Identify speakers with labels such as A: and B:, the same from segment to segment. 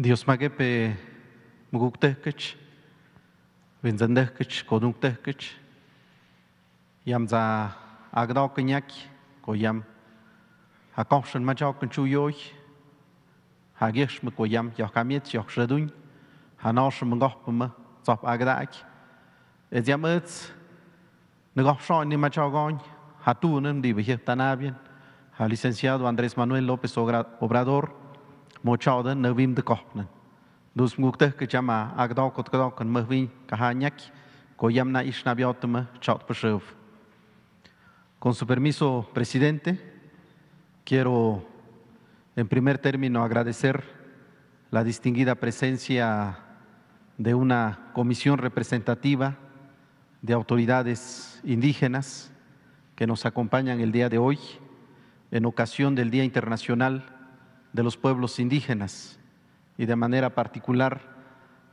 A: Dios magepe muguktekech, vinzendekech, koduntekech, yam za agdao kenyak, koyam, hakonshen machao kenchuyoy, hagesh me koyam, yokamiet, hanash hanosh mgopma, Zap agdak, es yam etz, ni machao gony, hatunem di bejep ha licenciado Andrés Manuel López Obrador, con su permiso, presidente, quiero en primer término agradecer la distinguida presencia de una comisión representativa de autoridades indígenas que nos acompañan el día de hoy en ocasión del Día Internacional de los pueblos indígenas y de manera particular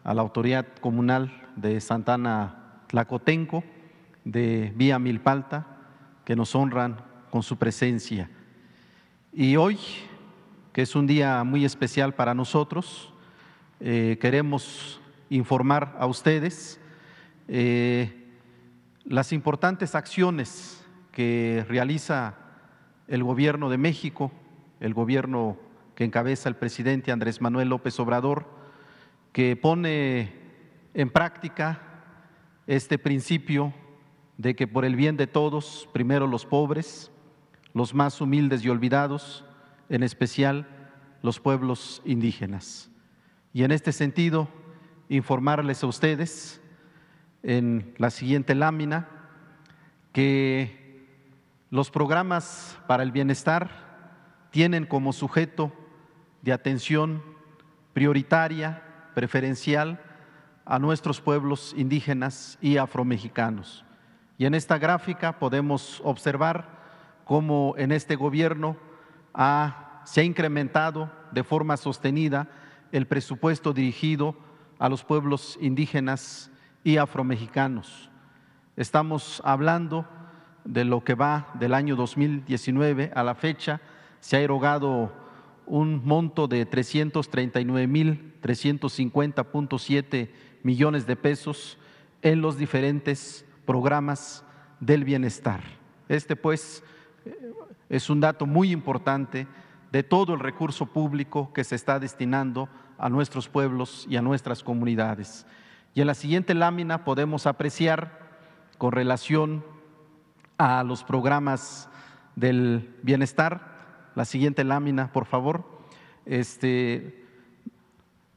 A: a la autoridad comunal de Santana Tlacotenco, de Vía Milpalta, que nos honran con su presencia. Y hoy, que es un día muy especial para nosotros, eh, queremos informar a ustedes eh, las importantes acciones que realiza el gobierno de México, el gobierno que encabeza el presidente Andrés Manuel López Obrador, que pone en práctica este principio de que por el bien de todos, primero los pobres, los más humildes y olvidados, en especial los pueblos indígenas. Y en este sentido, informarles a ustedes en la siguiente lámina que los programas para el bienestar tienen como sujeto de atención prioritaria, preferencial a nuestros pueblos indígenas y afromexicanos. Y en esta gráfica podemos observar cómo en este gobierno se ha incrementado de forma sostenida el presupuesto dirigido a los pueblos indígenas y afromexicanos. Estamos hablando de lo que va del año 2019 a la fecha, se ha erogado un monto de 339.350.7 millones de pesos en los diferentes programas del bienestar. Este pues es un dato muy importante de todo el recurso público que se está destinando a nuestros pueblos y a nuestras comunidades. Y en la siguiente lámina podemos apreciar con relación a los programas del bienestar la siguiente lámina, por favor. Este,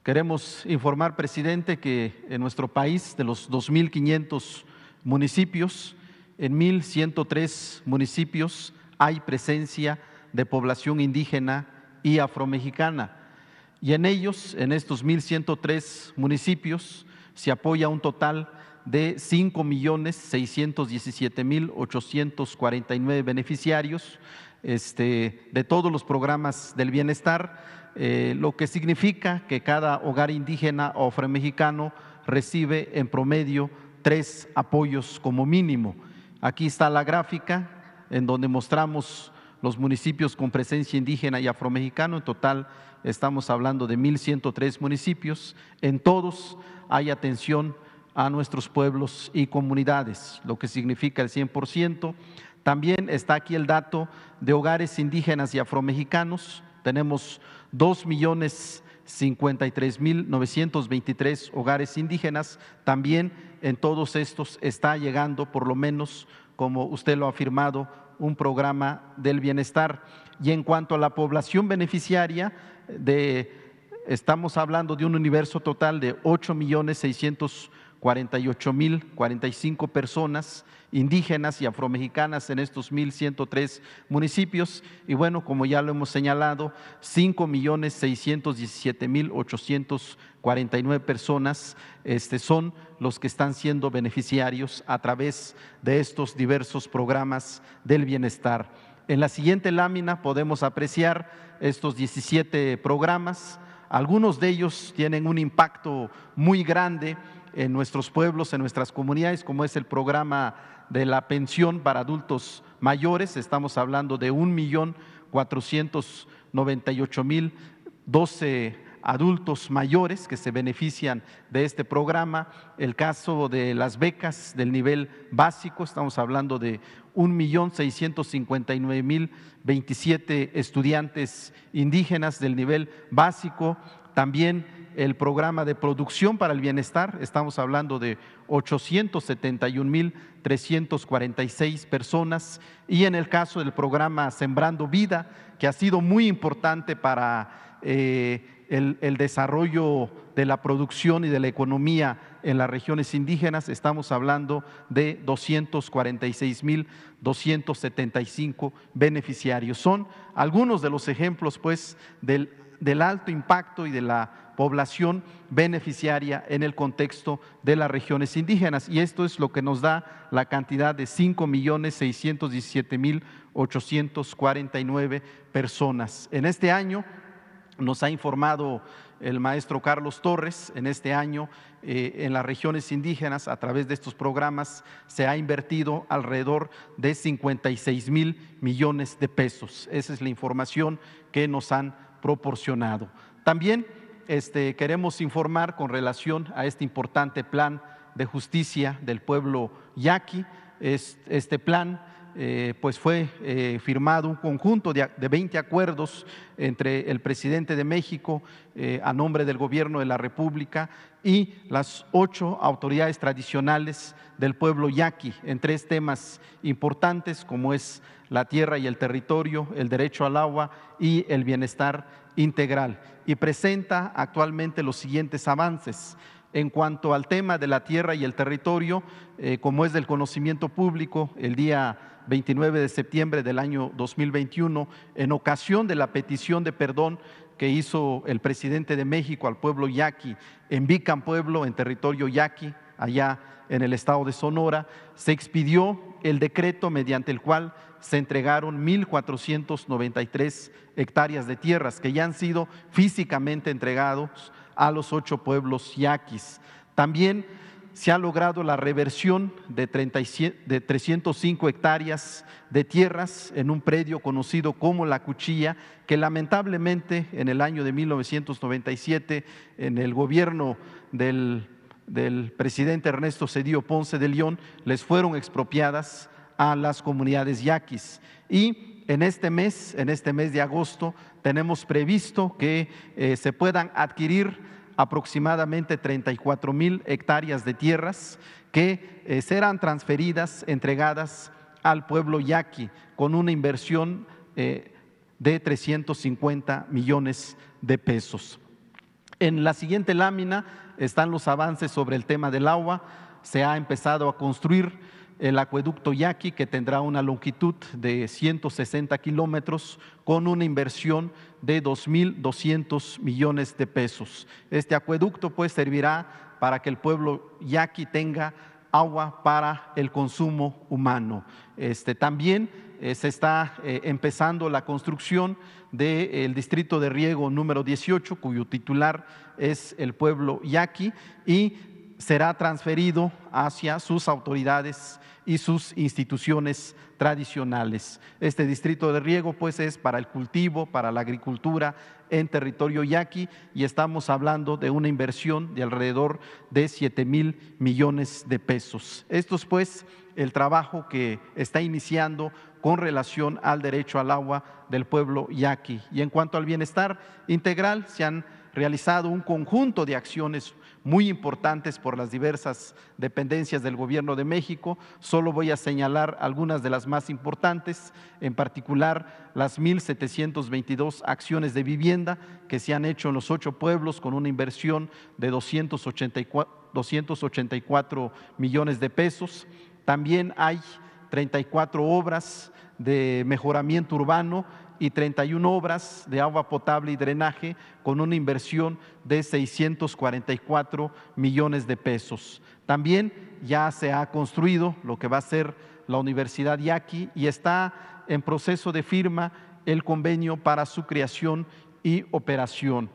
A: queremos informar, presidente, que en nuestro país, de los 2.500 municipios, en 1.103 municipios hay presencia de población indígena y afromexicana. Y en ellos, en estos 1.103 municipios, se apoya un total de 5.617.849 beneficiarios este, de todos los programas del bienestar, eh, lo que significa que cada hogar indígena o afromexicano recibe en promedio tres apoyos como mínimo. Aquí está la gráfica en donde mostramos los municipios con presencia indígena y afromexicano. En total estamos hablando de 1.103 municipios. En todos hay atención a nuestros pueblos y comunidades, lo que significa el 100%. También está aquí el dato de hogares indígenas y afromexicanos. Tenemos 2 millones 53 mil 923 hogares indígenas. También en todos estos está llegando, por lo menos, como usted lo ha afirmado, un programa del bienestar. Y en cuanto a la población beneficiaria, eh, estamos hablando de un universo total de 8 millones 600 48 mil 45 personas indígenas y afromexicanas en estos 1.103 municipios. Y bueno, como ya lo hemos señalado, 5 millones 617 mil personas este, son los que están siendo beneficiarios a través de estos diversos programas del bienestar. En la siguiente lámina podemos apreciar estos 17 programas. Algunos de ellos tienen un impacto muy grande en nuestros pueblos, en nuestras comunidades, como es el programa de la pensión para adultos mayores. Estamos hablando de un millón mil doce adultos mayores que se benefician de este programa. El caso de las becas del nivel básico, estamos hablando de un millón seiscientos mil veintisiete estudiantes indígenas del nivel básico. También el programa de producción para el bienestar, estamos hablando de 871.346 personas, y en el caso del programa Sembrando Vida, que ha sido muy importante para eh, el, desarrollo de la producción y de la economía en las regiones indígenas, estamos hablando de 246.275 beneficiarios. Son algunos de los ejemplos, pues, del, alto impacto y de la población beneficiaria en el contexto de las regiones indígenas. Y esto es lo que nos da la cantidad de 5.617.849 personas. En este año nos ha informado el maestro Carlos Torres, en este año eh, en las regiones indígenas, a través de estos programas, se ha invertido alrededor de 56 mil millones de pesos. Esa es la información que nos han proporcionado. También este, queremos informar con relación a este importante plan de justicia del pueblo yaqui. Este plan eh, pues fue eh, firmado un conjunto de, 20 acuerdos entre el presidente de México eh, a nombre del gobierno de la República y las ocho autoridades tradicionales del pueblo yaqui en tres temas importantes como es la tierra y el territorio, el derecho al agua y el bienestar integral. Y presenta actualmente los siguientes avances. En cuanto al tema de la tierra y el territorio, eh, como es del conocimiento público, el día 29 de septiembre del año 2021, en ocasión de la petición de perdón que hizo el presidente de México al pueblo yaqui en Vican en territorio yaqui, allá en el estado de Sonora, se expidió el decreto mediante el cual se entregaron 1.493 hectáreas de tierras que ya han sido físicamente entregados a los ocho pueblos yaquis. También se ha logrado la reversión de, de 305 hectáreas de tierras en un predio conocido como La Cuchilla, que lamentablemente en el año de 1997, en el gobierno del, presidente Ernesto Cedillo Ponce de León, les fueron expropiadas a las comunidades yaquis. Y en este mes, en este mes de agosto, tenemos previsto que eh, se puedan adquirir aproximadamente 34 mil hectáreas de tierras que eh, serán transferidas, entregadas al pueblo yaqui con una inversión eh, de 350 millones de pesos. En la siguiente lámina están los avances sobre el tema del agua. Se ha empezado a construir el acueducto Yaqui, que tendrá una longitud de 160 kilómetros, con una inversión de 2.200 millones de pesos. Este acueducto pues servirá para que el pueblo yaqui tenga agua para el consumo humano. Este, también eh, se está eh, empezando la construcción del distrito de riego número 18, cuyo titular es el pueblo Yaqui, y será transferido hacia sus autoridades y sus instituciones tradicionales. Este distrito de riego pues es para el cultivo, para la agricultura en territorio yaqui y estamos hablando de una inversión de alrededor de 7 mil millones de pesos. Esto es pues el trabajo que está iniciando con relación al derecho al agua del pueblo yaqui. Y en cuanto al bienestar integral, se han realizado un conjunto de acciones muy importantes por las diversas dependencias del Gobierno de México. Solo voy a señalar algunas de las más importantes, en particular las 1.722 acciones de vivienda que se han hecho en los ocho pueblos con una inversión de 284, 284 millones de pesos. También hay 34 obras de mejoramiento urbano y 31 obras de agua potable y drenaje con una inversión de 644 millones de pesos. También ya se ha construido lo que va a ser la Universidad Yaqui y está en proceso de firma el convenio para su creación y operación.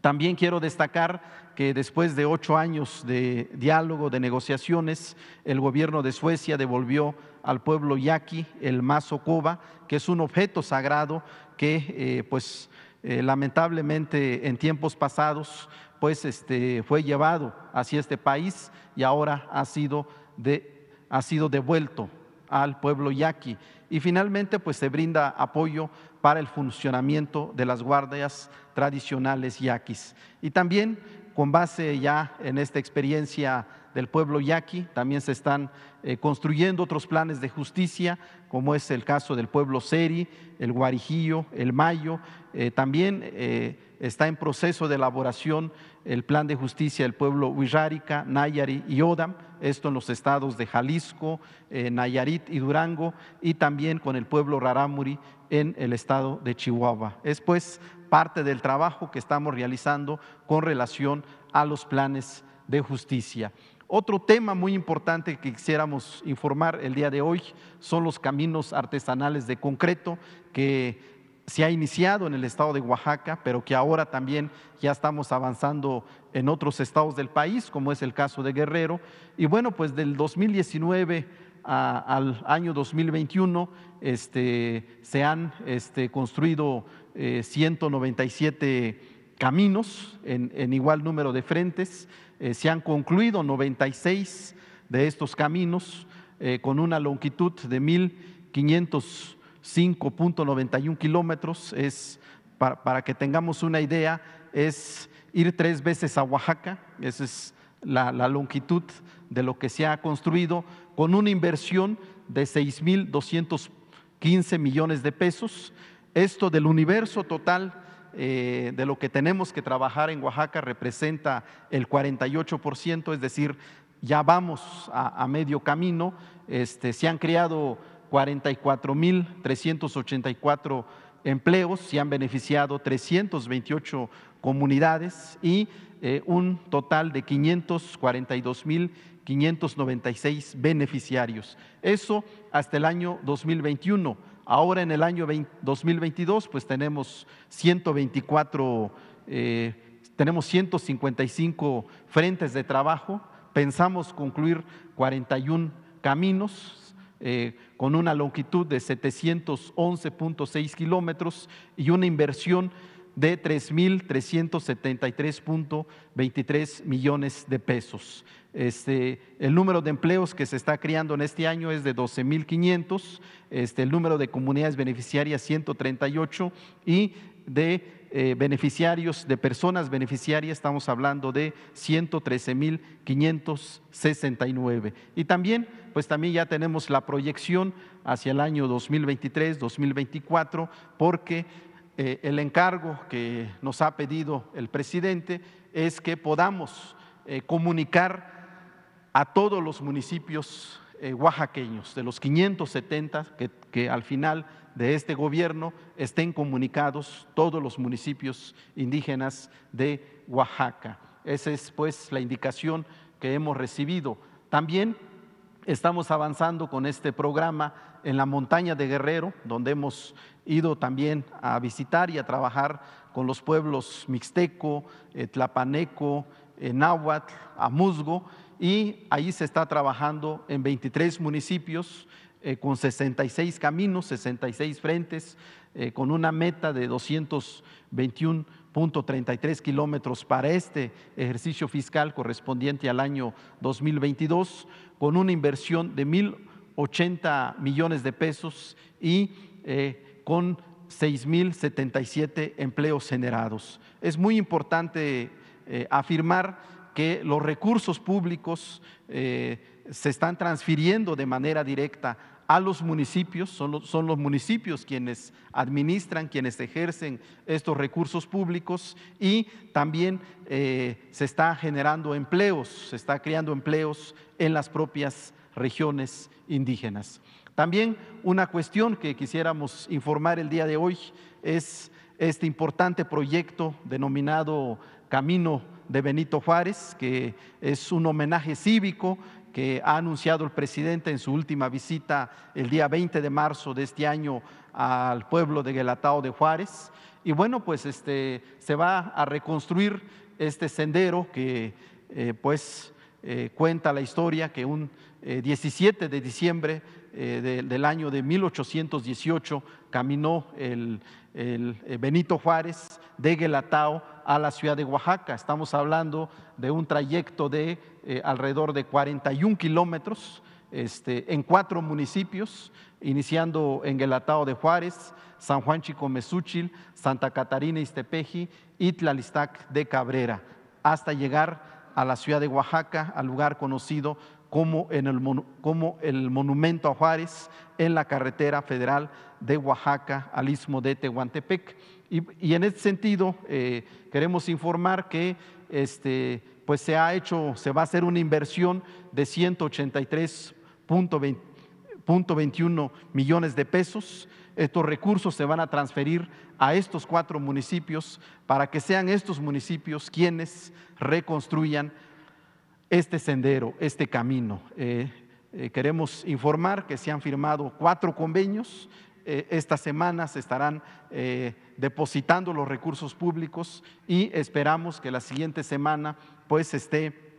A: También quiero destacar que después de ocho años de diálogo, de negociaciones, el gobierno de Suecia devolvió al pueblo yaqui el mazo coba, que es un objeto sagrado que eh, pues eh, lamentablemente en tiempos pasados pues este, fue llevado hacia este país y ahora ha sido, de, ha sido devuelto al pueblo yaqui. Y finalmente, pues se brinda apoyo para el funcionamiento de las guardias tradicionales yaquis. Y también, con base ya en esta experiencia del pueblo yaqui, también se están eh, construyendo otros planes de justicia, como es el caso del pueblo seri, el guarijío, el mayo. Eh, también eh, está en proceso de elaboración el plan de justicia del pueblo huirárica, Nayari y Odam, esto en los estados de Jalisco, Nayarit y Durango, y también con el pueblo Raramuri en el estado de Chihuahua. Es pues parte del trabajo que estamos realizando con relación a los planes de justicia. Otro tema muy importante que quisiéramos informar el día de hoy son los caminos artesanales de concreto que se ha iniciado en el estado de Oaxaca, pero que ahora también ya estamos avanzando en otros estados del país, como es el caso de Guerrero. Y bueno, pues del 2019 al año 2021 este, se han este, construido 197 eh, caminos en, igual número de frentes. Eh, se han concluido 96 de estos caminos eh, con una longitud de 1.505.91 kilómetros. Es para, que tengamos una idea, es ir tres veces a Oaxaca. Esa es la longitud de lo que se ha construido con una inversión de 6.215 millones de pesos. Esto del universo total eh, de lo que tenemos que trabajar en Oaxaca representa el 48%, es decir, ya vamos a, medio camino. Este, se han creado 44.384 empleos, se han beneficiado 328 comunidades y eh, un total de 542.596 beneficiarios. Eso hasta el año 2021 Ahora en el año 2022 pues tenemos 124, eh, tenemos 155 frentes de trabajo, pensamos concluir 41 caminos eh, con una longitud de 711.6 kilómetros y una inversión de 3.373.23 millones de pesos. Este, el número de empleos que se está creando en este año es de 12.500, este, el número de comunidades beneficiarias 138 y de eh, beneficiarios, de personas beneficiarias, estamos hablando de 113.569. Y también, pues también ya tenemos la proyección hacia el año 2023, 2024, porque eh, el encargo que nos ha pedido el presidente es que podamos eh, comunicar a todos los municipios eh, oaxaqueños, de los 570 que, al final de este gobierno estén comunicados todos los municipios indígenas de Oaxaca. Esa es pues la indicación que hemos recibido. También estamos avanzando con este programa en la montaña de Guerrero, donde hemos ido también a visitar y a trabajar con los pueblos mixteco, eh, tlapaneco, eh, náhuatl, amuzgo y ahí se está trabajando en 23 municipios eh, con 66 caminos, 66 frentes, eh, con una meta de 221.33 kilómetros para este ejercicio fiscal correspondiente al año 2022, con una inversión de 1.080 millones de pesos y eh, con 6.077 empleos generados. Es muy importante afirmar que los recursos públicos eh, se están transfiriendo de manera directa a los municipios, son los, municipios quienes administran, quienes ejercen estos recursos públicos y también eh, se está generando empleos, se está creando empleos en las propias regiones indígenas. También una cuestión que quisiéramos informar el día de hoy es este importante proyecto denominado Camino de Benito Juárez, que es un homenaje cívico que ha anunciado el presidente en su última visita el día 20 de marzo de este año al pueblo de Guelatao de Juárez. Y bueno, pues este, se va a reconstruir este sendero que eh, pues eh, cuenta la historia que un 17 eh, de diciembre del año de 1818 caminó el, el Benito Juárez de Guelatao a la ciudad de Oaxaca. Estamos hablando de un trayecto de eh, alrededor de 41 kilómetros este, en cuatro municipios, iniciando en el Atado de Juárez, San Juan Chico Mesúchil, Santa Catarina Istepeji y Tlalistac de Cabrera, hasta llegar a la ciudad de Oaxaca, al lugar conocido como, en el, como el monumento a Juárez en la carretera federal de Oaxaca al istmo de Tehuantepec. Y, en este sentido, eh, queremos informar que este, pues se ha hecho, se va a hacer una inversión de 183.21 millones de pesos. Estos recursos se van a transferir a estos cuatro municipios para que sean estos municipios quienes reconstruyan este sendero, este camino. Eh, eh, queremos informar que se han firmado cuatro convenios eh, esta semana se estarán eh, depositando los recursos públicos y esperamos que la siguiente semana pues esté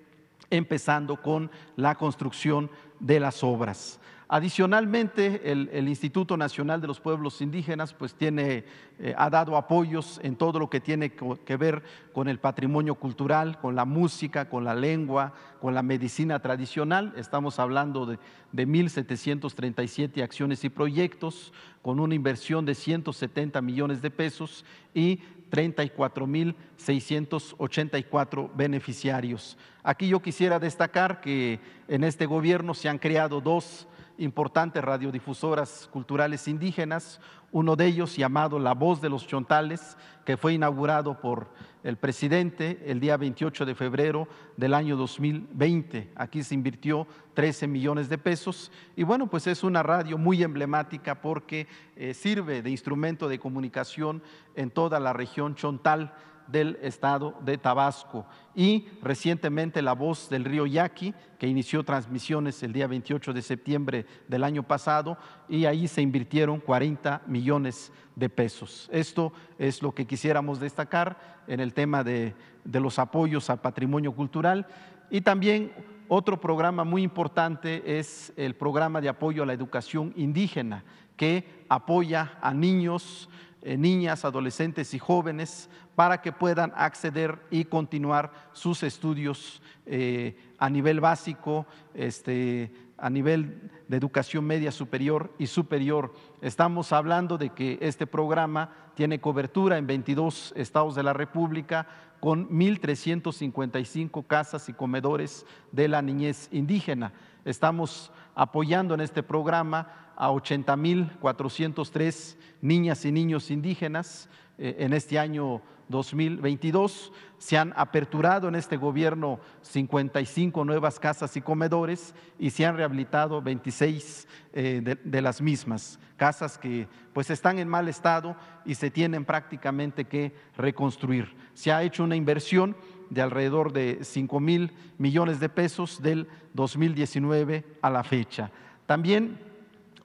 A: empezando con la construcción de las obras. Adicionalmente, el, Instituto Nacional de los Pueblos Indígenas pues, tiene, eh, ha dado apoyos en todo lo que tiene que ver con el patrimonio cultural, con la música, con la lengua, con la medicina tradicional. Estamos hablando de, de 1.737 acciones y proyectos con una inversión de 170 millones de pesos y 34.684 beneficiarios. Aquí yo quisiera destacar que en este gobierno se han creado dos importantes radiodifusoras culturales indígenas, uno de ellos llamado La Voz de los Chontales, que fue inaugurado por el presidente el día 28 de febrero del año 2020. Aquí se invirtió 13 millones de pesos y bueno, pues es una radio muy emblemática porque eh, sirve de instrumento de comunicación en toda la región Chontal del estado de Tabasco y recientemente la voz del río Yaqui, que inició transmisiones el día 28 de septiembre del año pasado y ahí se invirtieron 40 millones de pesos. Esto es lo que quisiéramos destacar en el tema de, de los apoyos al patrimonio cultural y también otro programa muy importante es el programa de apoyo a la educación indígena, que apoya a niños, eh, niñas, adolescentes y jóvenes para que puedan acceder y continuar sus estudios eh, a nivel básico, este, a nivel de educación media superior y superior. Estamos hablando de que este programa tiene cobertura en 22 estados de la República con 1.355 casas y comedores de la niñez indígena. Estamos apoyando en este programa a 80.403 niñas y niños indígenas eh, en este año 2022. Se han aperturado en este gobierno 55 nuevas casas y comedores y se han rehabilitado 26 eh, de, las mismas, casas que pues están en mal estado y se tienen prácticamente que reconstruir. Se ha hecho una inversión de alrededor de 5 mil millones de pesos del 2019 a la fecha. También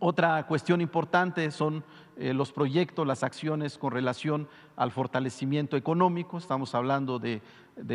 A: otra cuestión importante son eh, los proyectos, las acciones con relación al fortalecimiento económico. Estamos hablando de,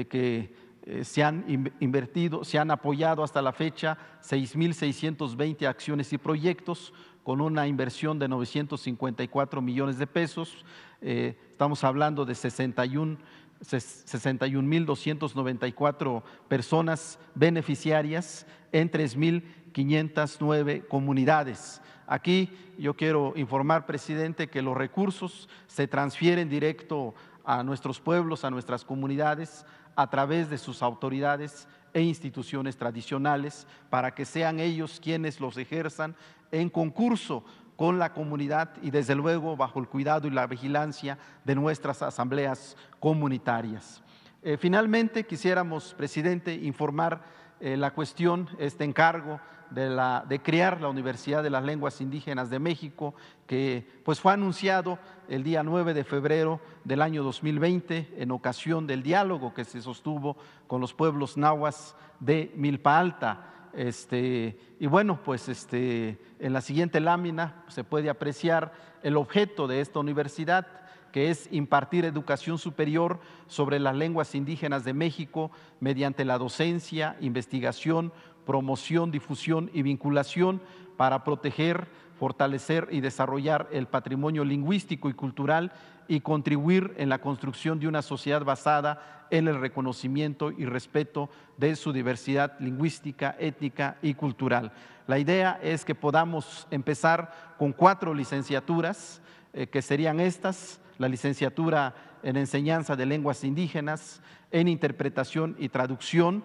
A: que eh, se han invertido, se han apoyado hasta la fecha 6.620 acciones y proyectos con una inversión de 954 millones de pesos. Eh, estamos hablando de 61 61.294 personas beneficiarias en 3.509 comunidades. Aquí yo quiero informar, presidente, que los recursos se transfieren directo a nuestros pueblos, a nuestras comunidades, a través de sus autoridades e instituciones tradicionales, para que sean ellos quienes los ejerzan en concurso con la comunidad y desde luego bajo el cuidado y la vigilancia de nuestras asambleas comunitarias. Eh, finalmente, quisiéramos, presidente, informar eh, la cuestión, este encargo de, crear la Universidad de las Lenguas Indígenas de México, que pues fue anunciado el día 9 de febrero del año 2020 en ocasión del diálogo que se sostuvo con los pueblos nahuas de Milpa Alta. Este, y bueno, pues este, en la siguiente lámina se puede apreciar el objeto de esta universidad, que es impartir educación superior sobre las lenguas indígenas de México mediante la docencia, investigación, promoción, difusión y vinculación para proteger, fortalecer y desarrollar el patrimonio lingüístico y cultural y contribuir en la construcción de una sociedad basada en el reconocimiento y respeto de su diversidad lingüística, étnica y cultural. La idea es que podamos empezar con cuatro licenciaturas, eh, que serían estas, la licenciatura en enseñanza de lenguas indígenas, en interpretación y traducción,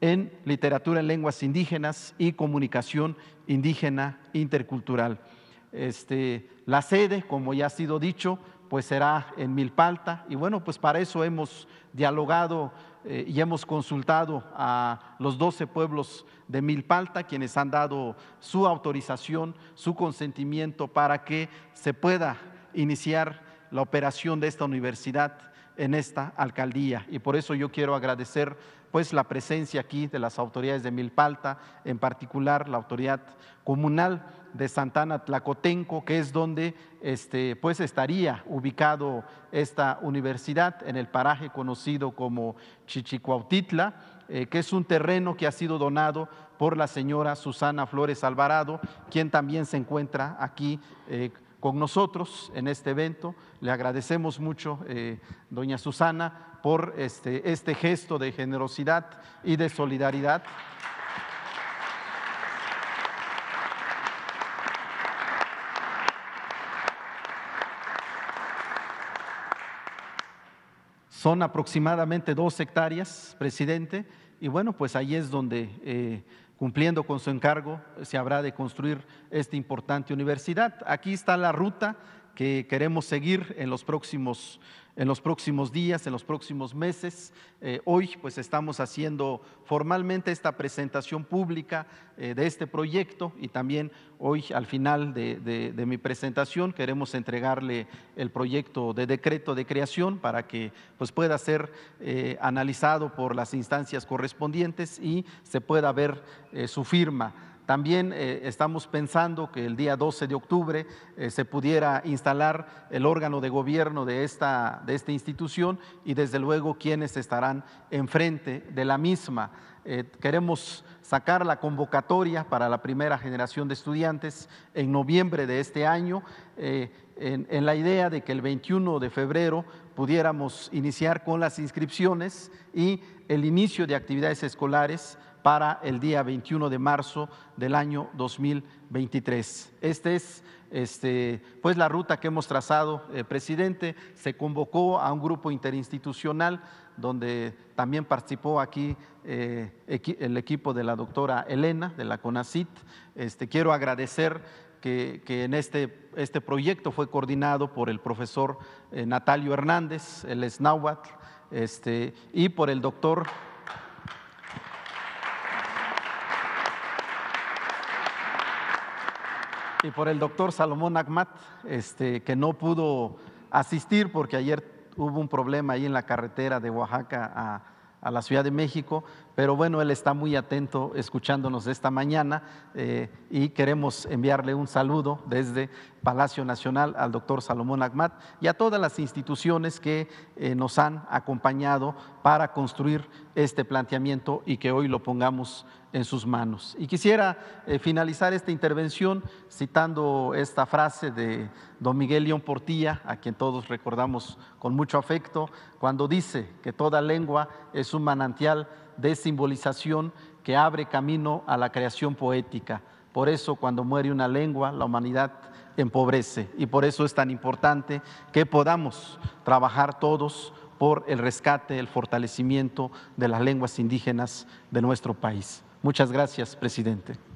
A: en literatura en lenguas indígenas y comunicación indígena intercultural. Este, la sede, como ya ha sido dicho, pues será en Milpalta y bueno, pues para eso hemos dialogado eh, y hemos consultado a los 12 pueblos de Milpalta, quienes han dado su autorización, su consentimiento para que se pueda iniciar la operación de esta universidad en esta alcaldía. Y por eso yo quiero agradecer pues la presencia aquí de las autoridades de Milpalta, en particular la autoridad comunal de Santana Tlacotenco, que es donde este, pues estaría ubicado esta universidad en el paraje conocido como Chichicuautitla, eh, que es un terreno que ha sido donado por la señora Susana Flores Alvarado, quien también se encuentra aquí eh, con nosotros en este evento. Le agradecemos mucho, eh, doña Susana, por este, este, gesto de generosidad y de solidaridad. Son aproximadamente dos hectáreas, presidente, y bueno, pues ahí es donde eh, Cumpliendo con su encargo, se habrá de construir esta importante universidad. Aquí está la ruta que queremos seguir en los próximos, en los próximos días, en los próximos meses. Eh, hoy pues estamos haciendo formalmente esta presentación pública eh, de este proyecto y también hoy al final de, mi presentación queremos entregarle el proyecto de decreto de creación para que pues pueda ser eh, analizado por las instancias correspondientes y se pueda ver su firma. También eh, estamos pensando que el día 12 de octubre eh, se pudiera instalar el órgano de gobierno de esta, de esta institución y desde luego quienes estarán enfrente de la misma. Eh, queremos sacar la convocatoria para la primera generación de estudiantes en noviembre de este año, en, la idea de que el 21 de febrero pudiéramos iniciar con las inscripciones y el inicio de actividades escolares para el día 21 de marzo del año 2023. Esta es este, pues la ruta que hemos trazado, eh, presidente. Se convocó a un grupo interinstitucional donde también participó aquí eh, el equipo de la doctora Elena de la CONACIT. Este, quiero agradecer que, en este, este proyecto fue coordinado por el profesor eh, Natalio Hernández, el Snaubat, este, y por el doctor y por el doctor Salomón Akmat, este, que no pudo asistir porque ayer hubo un problema ahí en la carretera de Oaxaca a, a la Ciudad de México, pero bueno, Él está muy atento escuchándonos esta mañana eh, y queremos enviarle un saludo desde Palacio Nacional al doctor Salomón Ahmad y a todas las instituciones que eh, nos han acompañado para construir este planteamiento y que hoy lo pongamos en sus manos. Y quisiera eh, finalizar esta intervención citando esta frase de don Miguel León Portilla, a quien todos recordamos con mucho afecto, cuando dice que toda lengua es un manantial de simbolización que abre camino a la creación poética. Por eso cuando muere una lengua, la humanidad empobrece. Y por eso es tan importante que podamos trabajar todos por el rescate, el fortalecimiento de las lenguas indígenas de nuestro país. Muchas gracias, presidente.